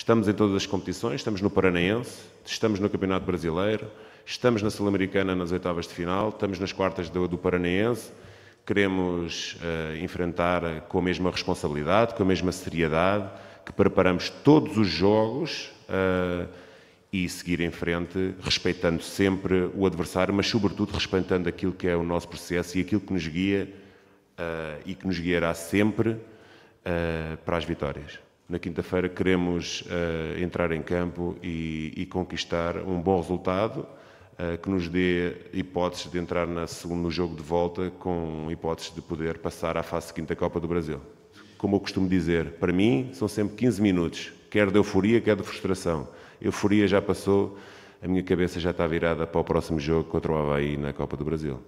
Estamos em todas as competições, estamos no Paranaense, estamos no Campeonato Brasileiro, estamos na Sul-Americana nas oitavas de final, estamos nas quartas do, do Paranaense. Queremos uh, enfrentar eh, com a mesma responsabilidade, com a mesma seriedade, que preparamos todos os jogos uh, e seguir em frente, respeitando sempre o adversário, mas sobretudo respeitando aquilo que é o nosso processo e aquilo que nos guia uh, e que nos guiará sempre para as vitórias na quinta-feira queremos uh, entrar em campo e, e, conquistar um bom resultado uh, que nos dê hipóteses de entrar na, no jogo de volta com hipóteses de poder passar à fase quinta da Copa do Brasil. Como eu costumo dizer, para mim são sempre 15 minutos, quer de euforia, quer de frustração. Euforia já passou, a minha cabeça já está virada para o próximo jogo contra o Havaí na Copa do Brasil.